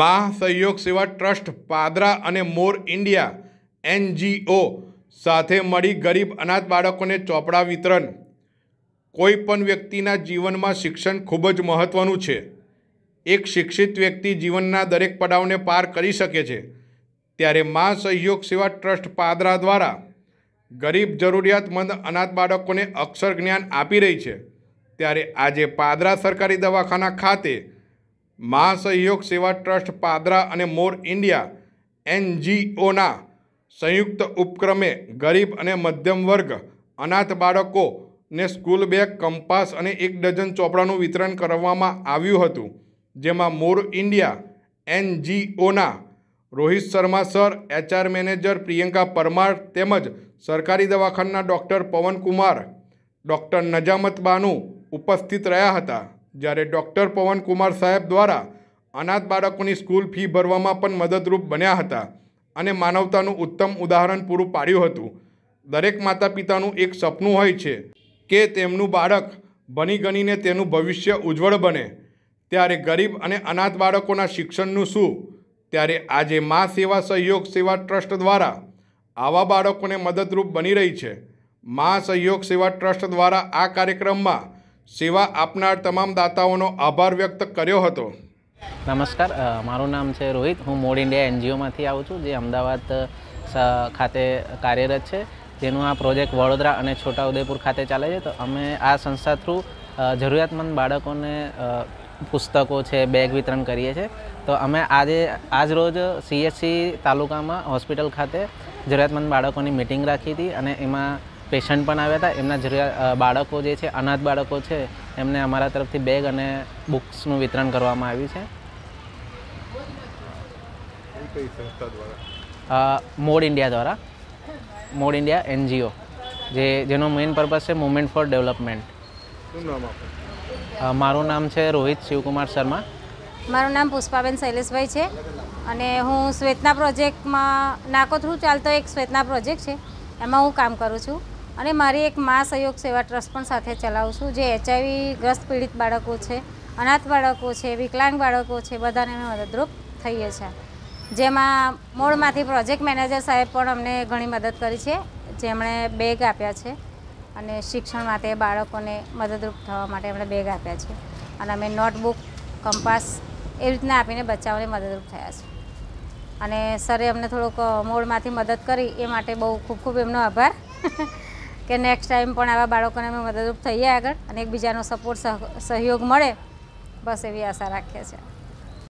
મા સહયોગ સેવા ટ્રસ્ટ પાદરા અને મોર ઇન્ડિયા એનજીઓ સાથે મળી ગરીબ અનાથ બાળકોને ચોપડા વિતરણ કોઈ પણ વ્યક્તિના જીવનમાં શિક્ષણ ખૂબ જ મહત્ત્વનું છે એક શિક્ષિત વ્યક્તિ જીવનના દરેક પડાવને પાર કરી શકે છે ત્યારે મા સહયોગ સેવા ટ્રસ્ટ પાદરા દ્વારા ગરીબ જરૂરિયાતમંદ અનાથ બાળકોને અક્ષર જ્ઞાન આપી રહી છે ત્યારે આજે પાદરા સરકારી દવાખાના ખાતે મહાસહયોગ સેવા ટ્રસ્ટ પાદરા અને મોર ઇન્ડિયા એનજીઓના સંયુક્ત ઉપક્રમે ગરીબ અને મધ્યમ વર્ગ અનાથ બાળકોને સ્કૂલ બેગ કંપાસ અને એક ડઝન ચોપડાનું વિતરણ કરવામાં આવ્યું હતું જેમાં મોર ઇન્ડિયા એનજીઓના Rohit Sharma sir HR manager Priyanka Parmar તેમજ સરકારી દવાખાનાના ડૉક્ટર પવનકુમાર ડૉક્ટર નજામત બાનુ ઉપસ્થિત રહ્યા હતા જ્યારે ડૉક્ટર પવનકુમાર સાહેબ દ્વારા અનાથ બાળકોની સ્કૂલ ફી ભરવામાં પણ મદદરૂપ બન્યા હતા અને માનવતાનું ઉત્તમ ઉદાહરણ પૂરું પાડ્યું હતું દરેક માતા પિતાનું એક સપનું હોય છે કે તેમનું બાળક ભણી ગણીને તેનું ભવિષ્ય ઉજ્જવળ બને ત્યારે ગરીબ અને અનાથ બાળકોના શિક્ષણનું શું ત્યારે આજે મા સેવા સહયોગ સેવા ટ્રસ્ટ દ્વારા આવા બાળકોને મદદરૂપ બની રહી છે મા સહયોગ સેવા ટ્રસ્ટ દ્વારા આ કાર્યક્રમમાં સેવા આપનાર તમામ દાતાઓનો આભાર વ્યક્ત કર્યો હતો નમસ્કાર મારું નામ છે રોહિત હું મોડ ઇન્ડિયા એનજીઓમાંથી આવું છું જે અમદાવાદ ખાતે કાર્યરત છે જેનું આ પ્રોજેક્ટ વડોદરા અને છોટાઉદેપુર ખાતે ચાલે છે તો અમે આ સંસ્થા થ્રુ જરૂરિયાતમંદ બાળકોને પુસ્તકો છે બેગ વિતરણ કરીએ છીએ તો અમે આજે આજ રોજ સીએચસી તાલુકામાં હોસ્પિટલ ખાતે જરૂરિયાતમંદ બાળકોની મિટિંગ રાખી હતી અને એમાં પેશન્ટ પણ આવ્યા હતા એમના જરૂરિયાત બાળકો જે છે અનાથ બાળકો છે એમને અમારા તરફથી બેગ અને બુક્સનું વિતરણ કરવામાં આવ્યું છે મોડ ઇન્ડિયા દ્વારા મોડ ઇન્ડિયા એનજીઓ જે જેનો મેઇન પર્પઝ છે મુમેન્ટ ફોર ડેવલપમેન્ટ મારું નામ છે રોહિત શિવકુમાર શર્મા મારું નામ પુષ્પાબેન શૈલેષભાઈ છે અને હું શ્વેતના પ્રોજેક્ટમાં નાકો થ્રુ ચાલતો એક શ્વેતના પ્રોજેક્ટ છે એમાં હું કામ કરું છું અને મારી એક મા સહયોગ સેવા ટ્રસ્ટ પણ સાથે ચલાવું છું જે એચઆઈવી ગ્રસ્ત પીડિત બાળકો છે અનાથ બાળકો છે વિકલાંગ બાળકો છે બધાને અમે મદદરૂપ થઈએ છીએ જેમાં મૂળમાંથી પ્રોજેક્ટ મેનેજર સાહેબ પણ અમને ઘણી મદદ કરી છે જેમણે બેગ આપ્યા છે અને શિક્ષણ માટે બાળકોને મદદરૂપ થવા માટે એમણે બેગ આપ્યા છે અને અમે નોટબુક કંપાસ એ રીતના આપીને બચ્ચાઓને મદદરૂપ થયા છે અને સરે અમને થોડોક મૂળમાંથી મદદ કરી એ માટે બહુ ખૂબ ખૂબ એમનો આભાર કે નેક્સ્ટ ટાઈમ પણ આવા બાળકોને અમે મદદરૂપ થઈએ આગળ અને એકબીજાનો સપોર્ટ સહયોગ મળે બસ એવી આશા રાખીએ છીએ